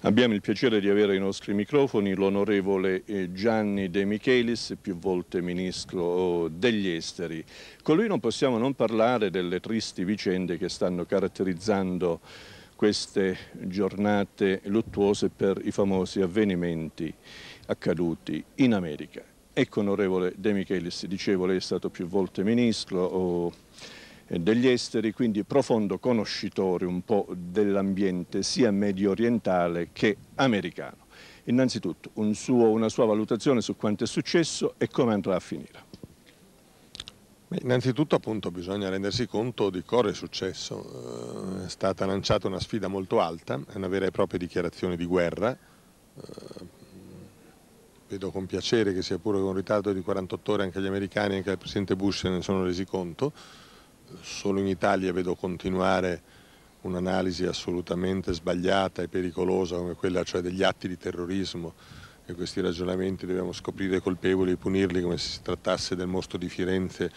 Abbiamo il piacere di avere ai nostri microfoni l'onorevole eh, Gianni De Michelis, più volte ministro oh, degli esteri. Con lui non possiamo non parlare delle tristi vicende che stanno caratterizzando queste giornate luttuose per i famosi avvenimenti accaduti in America. Ecco, onorevole De Michelis, dicevo, lei è stato più volte ministro, oh, eh, degli esteri, quindi profondo conoscitore un po' dell'ambiente sia medio orientale che americano. Innanzitutto un suo, una sua valutazione su quanto è successo e come andrà a finire. Beh, innanzitutto appunto bisogna rendersi conto di cosa è successo. Eh, è stata lanciata una sfida molto alta, è una vera e propria dichiarazione di guerra. Eh, vedo con piacere che sia pure con un ritardo di 48 ore anche gli americani, anche il Presidente Bush se ne sono resi conto solo in Italia vedo continuare un'analisi assolutamente sbagliata e pericolosa come quella cioè degli atti di terrorismo e questi ragionamenti dobbiamo scoprire colpevoli e punirli come se si trattasse del mostro di Firenze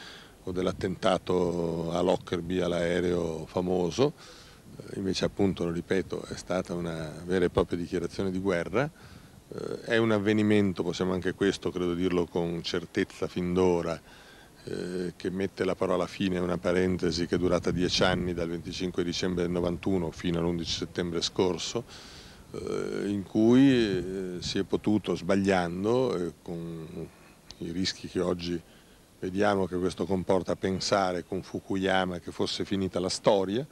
o dell'attentato a Lockerbie all'aereo famoso, eh, invece appunto, lo ripeto, è stata una vera e propria dichiarazione di guerra, eh, è un avvenimento, possiamo anche questo credo dirlo con certezza fin d'ora, eh, che mette la parola fine a una parentesi che è durata dieci anni dal 25 dicembre del 91 fino all'11 settembre scorso, eh, in cui eh, si è potuto, sbagliando, eh, con i rischi che oggi vediamo che questo comporta, pensare con Fukuyama che fosse finita la storia,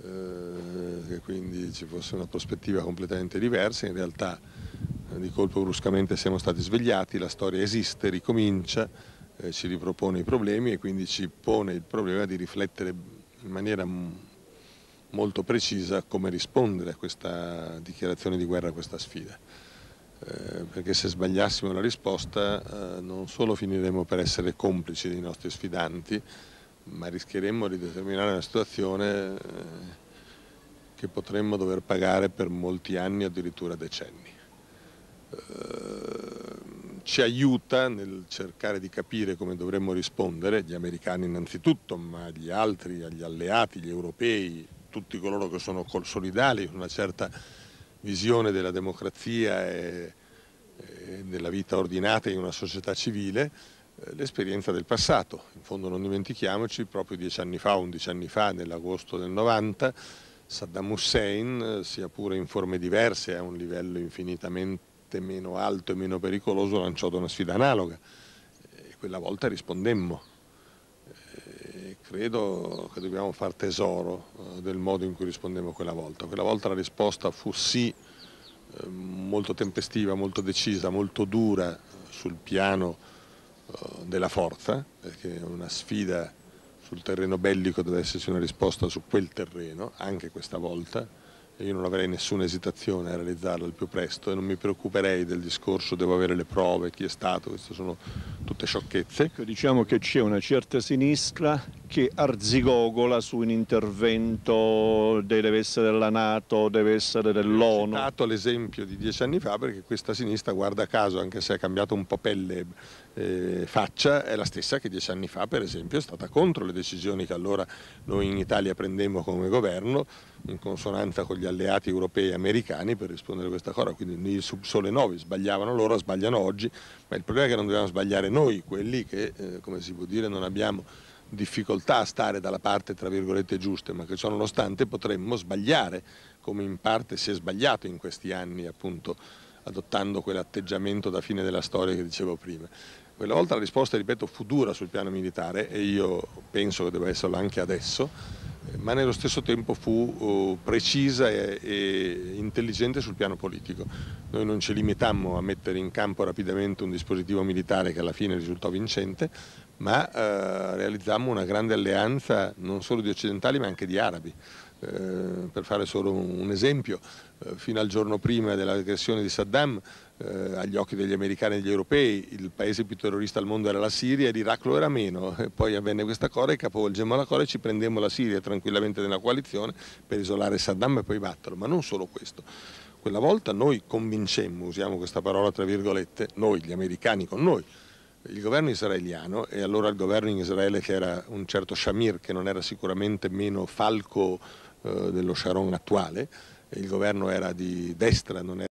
che quindi ci fosse una prospettiva completamente diversa, in realtà di colpo bruscamente siamo stati svegliati, la storia esiste, ricomincia, eh, ci ripropone i problemi e quindi ci pone il problema di riflettere in maniera molto precisa come rispondere a questa dichiarazione di guerra, a questa sfida. Eh, perché se sbagliassimo la risposta eh, non solo finiremmo per essere complici dei nostri sfidanti, ma rischieremmo di determinare una situazione eh, che potremmo dover pagare per molti anni, addirittura decenni. Eh, ci aiuta nel cercare di capire come dovremmo rispondere, gli americani innanzitutto, ma gli altri, gli alleati, gli europei, tutti coloro che sono solidali una certa visione della democrazia e della vita ordinata in una società civile, eh, l'esperienza del passato. In fondo non dimentichiamoci, proprio dieci anni fa, undici anni fa, nell'agosto del 90, Saddam Hussein, eh, sia pure in forme diverse, a un livello infinitamente forte, meno alto e meno pericoloso, lanciò una sfida analoga. E quella volta rispondemmo. E credo che dobbiamo far tesoro eh, del modo in cui rispondemmo quella volta. Quella volta la risposta fu sì, eh, molto tempestiva, molto decisa, molto dura eh, sul piano della forza, perché una sfida sul terreno bellico deve esserci una risposta su quel terreno, anche questa volta, io non avrei nessuna esitazione a realizzarla al più presto e non mi preoccuperei del discorso devo avere le prove, chi è stato, queste sono tutte sciocchezze. Ecco, diciamo che c'è una certa sinistra che arzigogola su un intervento deve essere della Nato, deve essere dell'ONU. Ho citato l'esempio di dieci anni fa perché questa sinistra, guarda caso, anche se ha cambiato un po' pelle eh, faccia, è la stessa che dieci anni fa per esempio è stata contro le decisioni che allora noi in Italia prendemmo come governo in consonanza con gli alleati europei e americani per rispondere a questa cosa, quindi i subsole 9 sbagliavano loro, sbagliano oggi, ma il problema è che non dobbiamo sbagliare noi, quelli che, eh, come si può dire, non abbiamo difficoltà a stare dalla parte tra virgolette giusta, ma che ciò nonostante potremmo sbagliare, come in parte si è sbagliato in questi anni appunto adottando quell'atteggiamento da fine della storia che dicevo prima. Quella volta la risposta, ripeto, fu dura sul piano militare e io penso che debba esserlo anche adesso, ma nello stesso tempo fu eh, precisa e, intelligente sul piano politico. Noi non ci limitammo a mettere in campo rapidamente un dispositivo militare che alla fine risultò vincente, ma eh, realizzammo una grande alleanza non solo di occidentali ma anche di arabi. Eh, per fare solo un esempio, eh, fino al giorno prima dell'aggressione di Saddam, eh, agli occhi degli americani e degli europei, il paese più terrorista al mondo era la Siria, e l'Iraq lo era meno, e poi avvenne questa cosa e capovolgemmo la cosa e ci prendemmo la Siria tranquillamente nella coalizione per isolare Saddam e poi batterlo, ma non solo questo quella volta noi convincemmo, usiamo questa parola tra virgolette, noi gli americani con noi, il governo israeliano e allora il governo in Israele che era un certo Shamir che non era sicuramente meno falco eh, dello Sharon attuale, il governo era di destra, non era